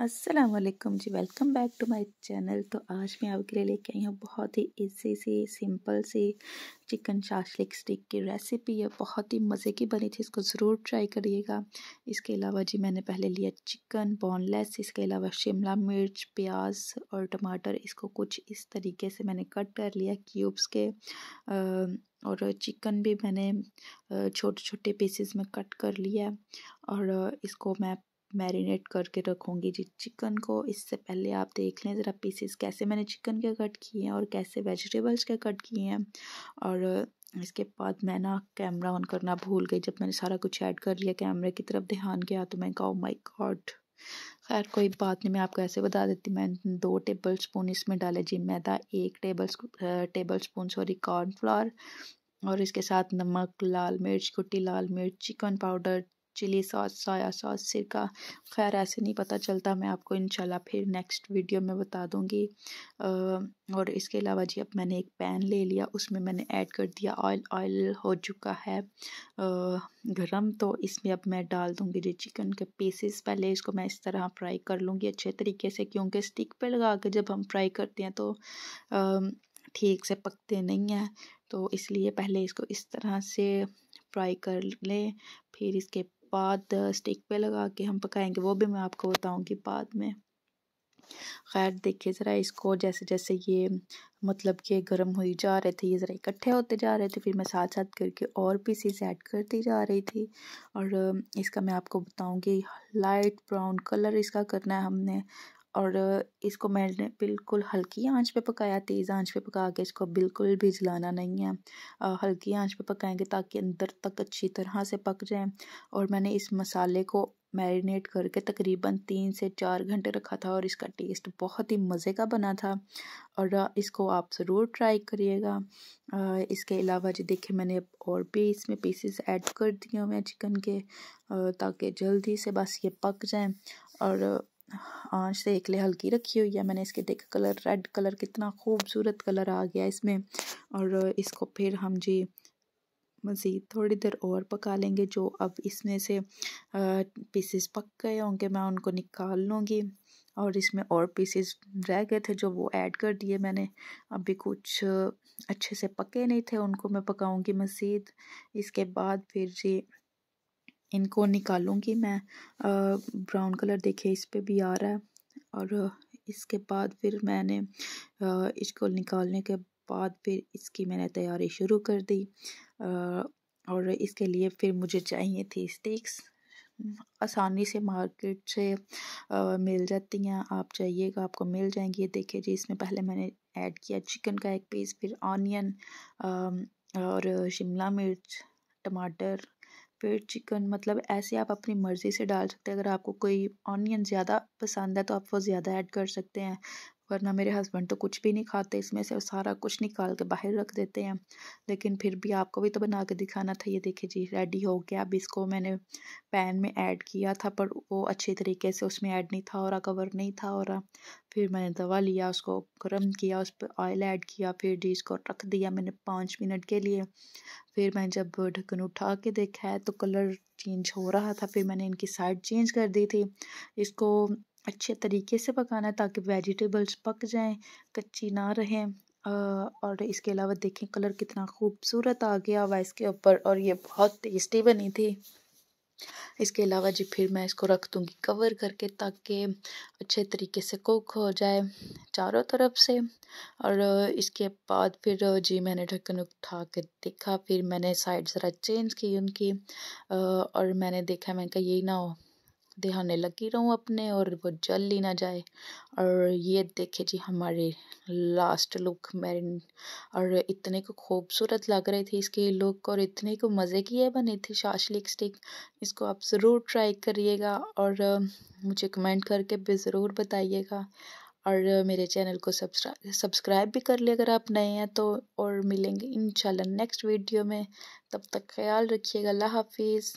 असलम जी welcome back to my channel तो आज मैं आपके लिए लेके आई हूँ बहुत ही इजी सी सिंपल सी चिकन शाशलिक स्टिक की रेसिपी है बहुत ही मज़े की बनी थी इसको ज़रूर ट्राई करिएगा इसके अलावा जी मैंने पहले लिया चिकन बोनलेस इसके अलावा शिमला मिर्च प्याज और टमाटर इसको कुछ इस तरीके से मैंने कट कर लिया क्यूब्स के आ, और चिकन भी मैंने छोटे छोटे पीसेस में कट कर लिया और इसको मैं मैरिनेट करके रखूँगी जी चिकन को इससे पहले आप देख लें ज़रा पीसेस कैसे मैंने चिकन के कट किए हैं और कैसे वेजिटेबल्स के कट किए हैं और इसके बाद मैं ना कैमरा ऑन करना भूल गई जब मैंने सारा कुछ ऐड कर लिया कैमरे की तरफ ध्यान गया तो मैं कहूँ माई गॉड खैर कोई बात नहीं मैं आपको ऐसे बता देती मैं दो टेबल स्पून इसमें डाले जी मैदा एक table table spoon sorry cornflour और इसके साथ नमक लाल मिर्च कुटी लाल मिर्च chicken powder chilli sauce soya sauce सिरका खैर ऐसे नहीं पता चलता मैं आपको इंशाल्लाह फिर नेक्स्ट वीडियो में बता दूंगी और इसके अलावा जी अब मैंने एक पैन ले लिया उसमें मैंने ऐड कर दिया ऑयल ऑयल हो चुका है गरम तो इसमें अब मैं डाल दूंगी जी चिकन के पीसेस पहले इसको मैं इस तरह फ्राई कर लूँगी अच्छे तरीके से क्योंकि स्टिक पर लगा कर जब हम फ्राई करते हैं तो ठीक से पकते नहीं हैं तो इसलिए पहले इसको इस तरह से फ्राई कर लें फिर इसके बाद स्टिक पे लगा के हम पकाएंगे वो भी मैं आपको बताऊंगी बाद में खैर देखिए ज़रा इसको जैसे जैसे ये मतलब कि गर्म हुई जा रहे थे ये ज़रा इकट्ठे होते जा रहे थे फिर मैं साथ साथ करके और पीसीस ऐड करती जा रही थी और इसका मैं आपको बताऊंगी लाइट ब्राउन कलर इसका करना है हमने और इसको मैंने बिल्कुल हल्की आंच पे पकाया तेज़ आंच पे पका के इसको बिल्कुल भी जलाना नहीं है हल्की आंच पे पकाएंगे ताकि अंदर तक अच्छी तरह से पक जाए और मैंने इस मसाले को मैरिनेट करके तकरीबन तीन से चार घंटे रखा था और इसका टेस्ट बहुत ही मज़े का बना था और इसको आप ज़रूर ट्राई करिएगा इसके अलावा जी देखिए मैंने और भी इसमें पीसेस ऐड कर दिए हुए हैं चिकन के ताकि जल्दी से बस ये पक जाए और आँच से एकले हल्की रखी हुई है मैंने इसके देखा कलर रेड कलर कितना खूबसूरत कलर आ गया इसमें और इसको फिर हम जी मज़ीद थोड़ी देर और पका लेंगे जो अब इसमें से पीसेस पक गए होंगे मैं उनको निकाल लूँगी और इसमें और पीसेस रह गए थे जो वो ऐड कर दिए मैंने अभी कुछ अच्छे से पके नहीं थे उनको मैं पकाऊंगी मज़ीद इसके बाद फिर जी इनको निकालूँगी मैं ब्राउन कलर देखिए इस पर भी आ रहा है और इसके बाद फिर मैंने इसको निकालने के बाद फिर इसकी मैंने तैयारी शुरू कर दी और इसके लिए फिर मुझे चाहिए थी स्टिक्स आसानी से मार्केट से मिल जाती हैं आप चाहिएगा आपको मिल जाएंगी ये देखिए जी इसमें पहले मैंने ऐड किया चिकन का एक पीस फिर ऑनियन और शिमला मिर्च टमाटर फिर चिकन मतलब ऐसे आप अपनी मर्ज़ी से डाल सकते हैं अगर आपको कोई ऑनियन ज़्यादा पसंद है तो आप वो ज़्यादा ऐड कर सकते हैं वरना मेरे हस्बैंड तो कुछ भी नहीं खाते इसमें से सारा कुछ निकाल के बाहर रख देते हैं लेकिन फिर भी आपको भी तो बना के दिखाना था ये देखिए जी रेडी हो गया अब इसको मैंने पैन में ऐड किया था पर वो अच्छे तरीके से उसमें ऐड नहीं था और कवर नहीं था और फिर मैंने दवा लिया उसको गर्म किया उस पर ऑयल ऐड किया फिर जी इसको रख दिया मैंने पाँच मिनट के लिए फिर मैं जब ढक्कन उठा के देखा है तो कलर चेंज हो रहा था फिर मैंने इनकी साइड चेंज कर दी थी इसको अच्छे तरीके से पकाना है ताकि वेजिटेबल्स पक जाएं कच्ची ना रहें और इसके अलावा देखें कलर कितना खूबसूरत आ गया हुआ इसके ऊपर और ये बहुत टेस्टी बनी थी इसके अलावा जी फिर मैं इसको रख दूँगी कवर करके ताकि अच्छे तरीके से कुक हो जाए चारों तरफ से और इसके बाद फिर जी मैंने ढक्कन उठा के देखा फिर मैंने साइड ज़रा चेंज की उनकी और मैंने देखा मैंने कहा यही ना हो दिहाने लगी रहूँ अपने और वो जल ही ना जाए और ये देखे जी हमारे लास्ट लुक मैरिन और इतने को खूबसूरत लग रहे थे इसके लुक और इतने को मज़े की है बनी थी शाश लिपस्टिक इसको आप ज़रूर ट्राई करिएगा और मुझे कमेंट करके भी ज़रूर बताइएगा और मेरे चैनल को सब्सक्राइब भी कर ले अगर आप नए हैं तो और मिलेंगे इंशाल्लाह नेक्स्ट वीडियो में तब तक ख्याल रखिएगा अल्लाह हाफिज़